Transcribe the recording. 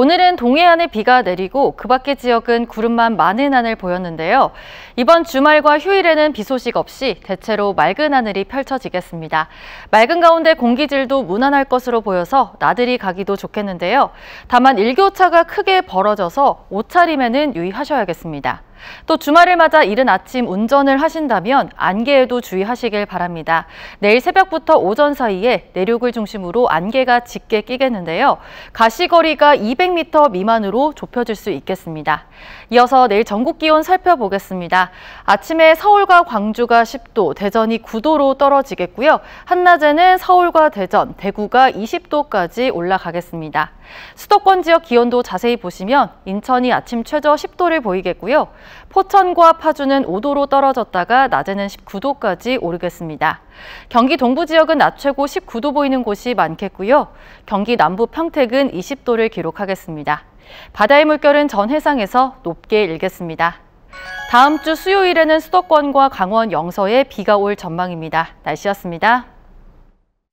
오늘은 동해안에 비가 내리고 그 밖의 지역은 구름만 많은 하늘 보였는데요. 이번 주말과 휴일에는 비 소식 없이 대체로 맑은 하늘이 펼쳐지겠습니다. 맑은 가운데 공기질도 무난할 것으로 보여서 나들이 가기도 좋겠는데요. 다만 일교차가 크게 벌어져서 옷차림에는 유의하셔야겠습니다. 또 주말을 맞아 이른 아침 운전을 하신다면 안개에도 주의하시길 바랍니다. 내일 새벽부터 오전 사이에 내륙을 중심으로 안개가 짙게 끼겠는데요. 가시거리가 200m 미만으로 좁혀질 수 있겠습니다. 이어서 내일 전국 기온 살펴보겠습니다. 아침에 서울과 광주가 10도, 대전이 9도로 떨어지겠고요. 한낮에는 서울과 대전, 대구가 20도까지 올라가겠습니다. 수도권 지역 기온도 자세히 보시면 인천이 아침 최저 10도를 보이겠고요. 포천과 파주는 5도로 떨어졌다가 낮에는 19도까지 오르겠습니다. 경기 동부 지역은 낮 최고 19도 보이는 곳이 많겠고요. 경기 남부 평택은 20도를 기록하겠습니다. 바다의 물결은 전 해상에서 높게 일겠습니다. 다음 주 수요일에는 수도권과 강원 영서에 비가 올 전망입니다. 날씨였습니다.